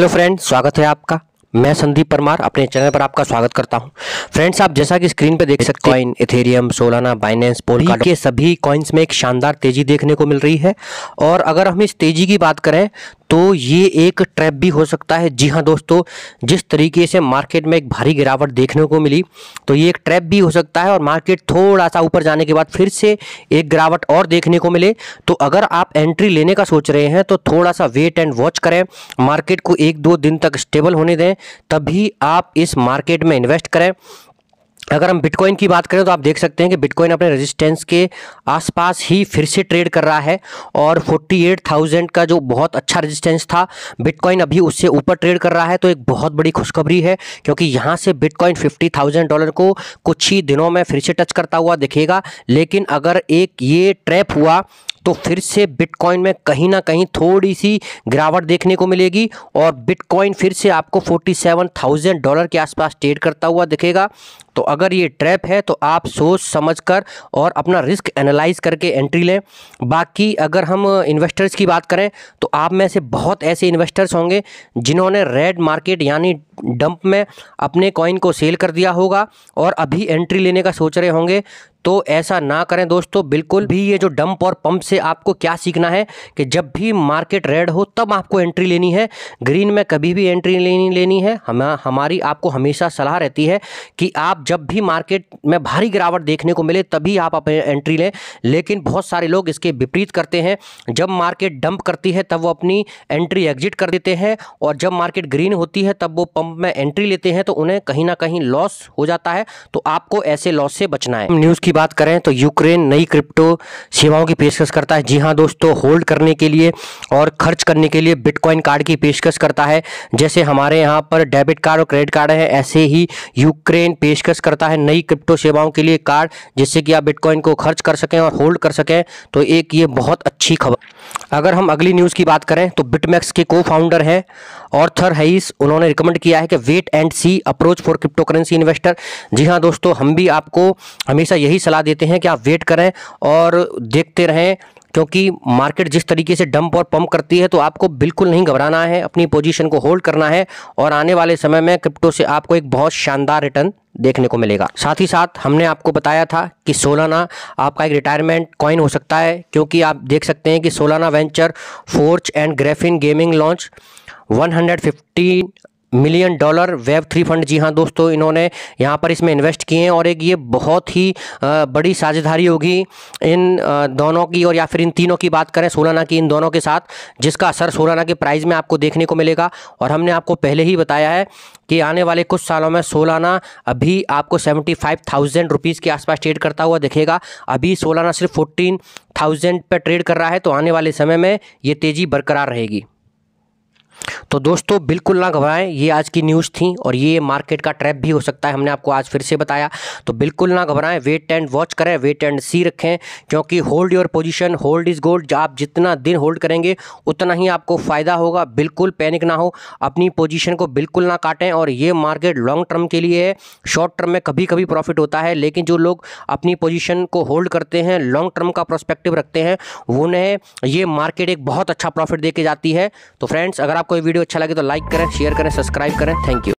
hello friends स्वागत है आपका मैं संदीप परमार अपने चैनल पर आपका स्वागत करता हूं फ्रेंड्स आप जैसा कि स्क्रीन पर देख सकते हैं coin Ethereum Solana Binance Polkadot के सभी कॉइन्स में एक शानदार तेजी देखने को मिल रही है और अगर हम इस तेजी की बात करें तो ये एक ट्रैप भी हो सकता है जी हाँ दोस्तों जिस तरीके से मार्केट में एक भारी गिरावट देखने को मिली तो ये एक ट्रैप भी हो सकता है और मार्केट थोड़ा सा ऊपर जाने के बाद फिर से एक गिरावट और देखने को मिले तो अगर आप एंट्री लेने का सोच रहे हैं तो थोड़ा सा वेट एंड वॉच करें मार्केट को एक दो दिन तक स्टेबल होने दें तभी आप इस मार्केट में इन्वेस्ट करें अगर हम बिटकॉइन की बात करें तो आप देख सकते हैं कि बिटकॉइन अपने रेजिस्टेंस के आसपास ही फिर से ट्रेड कर रहा है और 48,000 का जो बहुत अच्छा रेजिस्टेंस था बिटकॉइन अभी उससे ऊपर ट्रेड कर रहा है तो एक बहुत बड़ी खुशखबरी है क्योंकि यहाँ से बिटकॉइन 50,000 डॉलर को कुछ ही दिनों में फिर से टच करता हुआ दिखेगा लेकिन अगर एक ये ट्रैप हुआ तो फिर से बिटकॉइन में कहीं ना कहीं थोड़ी सी गिरावट देखने को मिलेगी और बिटकॉइन फिर से आपको 47,000 डॉलर के आसपास ट्रेड करता हुआ दिखेगा तो अगर ये ट्रैप है तो आप सोच समझ कर और अपना रिस्क एनालाइज करके एंट्री लें बाकी अगर हम इन्वेस्टर्स की बात करें तो आप में से बहुत ऐसे इन्वेस्टर्स होंगे जिन्होंने रेड मार्केट यानी डंप में अपने कॉइन को सेल कर दिया होगा और अभी एंट्री लेने का सोच रहे होंगे तो ऐसा ना करें दोस्तों बिल्कुल भी ये जो डंप और पंप से आपको क्या सीखना है कि जब भी मार्केट रेड हो तब आपको एंट्री लेनी है ग्रीन में कभी भी एंट्री लेनी लेनी है हम हमारी आपको हमेशा सलाह रहती है कि आप जब भी मार्केट में भारी गिरावट देखने को मिले तभी आप अपने एंट्री लें लेकिन बहुत सारे लोग इसके विपरीत करते हैं जब मार्केट डंप करती है तब वो अपनी एंट्री एग्जिट कर देते हैं और जब मार्केट ग्रीन होती है तब वो पंप में एंट्री लेते हैं तो उन्हें कहीं ना कहीं लॉस हो जाता है तो आपको ऐसे लॉस से बचना है न्यूज़ की बात करें तो यूक्रेन नई क्रिप्टो सेवाओं की पेशकश करता है जी हाँ दोस्तों होल्ड करने के लिए और खर्च करने के लिए बिटकॉइन कार्ड की पेशकश करता है जैसे हमारे यहाँ पर डेबिट कार्ड और क्रेडिट कार्ड है ऐसे ही यूक्रेन पेशकश पेशकश करता है नई क्रिप्टो सेवाओं के लिए कार्ड जिससे कि आप बिटकॉइन को खर्च कर सकें और होल्ड कर सकें तो एक ये बहुत अच्छी खबर अगर हम अगली न्यूज़ की बात करें तो बिटमैक्स के को फाउंडर हैं ऑर्थर हैइस उन्होंने रिकमेंड किया है कि wait and see approach for cryptocurrency investor जी हाँ दोस्तों हम भी आपको हमेशा यही सलाह देते हैं कि आप वेट करें और देखते रहें क्योंकि मार्केट जिस तरीके से डंप और पंप करती है तो आपको बिल्कुल नहीं घबराना है अपनी पोजीशन को होल्ड करना है और आने वाले समय में क्रिप्टो से आपको एक बहुत शानदार रिटर्न देखने को मिलेगा साथ ही साथ हमने आपको बताया था कि सोलाना आपका एक रिटायरमेंट कॉइन हो सकता है क्योंकि आप देख सकते हैं कि Solana venture Forte and Griffin gaming launch 115 million dollar web three fund जी हाँ दोस्तों इन्होंने यहाँ पर इसमें इन्वेस्ट किए हैं और एक ये बहुत ही बड़ी साझेदारी होगी इन दोनों की और या फिर इन तीनों की बात करें सोलाना की इन दोनों के साथ जिसका असर सोलाना के प्राइस में आपको देखने को मिलेगा और हमने आपको पहले ही बताया है कि आने वाले कुछ सालों में सोलाना अभी आपको सेवेंटी फाइव थाउजेंड रुपीज़ के आसपास ट्रेड करता हुआ दिखेगा अभी सोलाना सिर्फ फोर्टीन थाउजेंड पर ट्रेड कर रहा है तो आने वाले समय में ये तेज़ी बरकरार रहेगी तो दोस्तों बिल्कुल ना घबराएं ये आज की न्यूज़ थी और ये मार्केट का ट्रैप भी हो सकता है हमने आपको आज फिर से बताया तो बिल्कुल ना घबराएं वेट एंड वॉच करें वेट एंड सी रखें क्योंकि hold your position hold is gold आप जितना दिन होल्ड करेंगे उतना ही आपको फ़ायदा होगा बिल्कुल पैनिक ना हो अपनी पोजिशन को बिल्कुल ना काटें और ये मार्केट लॉन्ग टर्म के लिए है शॉर्ट टर्म में कभी कभी प्रॉफिट होता है लेकिन जो लोग अपनी पोजिशन को होल्ड करते हैं लॉन्ग टर्म का प्रोस्पेक्टिव रखते हैं उन्हें ये मार्केट एक बहुत अच्छा प्रॉफिट दे जाती है तो फ्रेंड्स अगर आपको वीडियो वीडियो अच्छा लगे तो लाइक करें शेयर करें सब्सक्राइब करें थैंक यू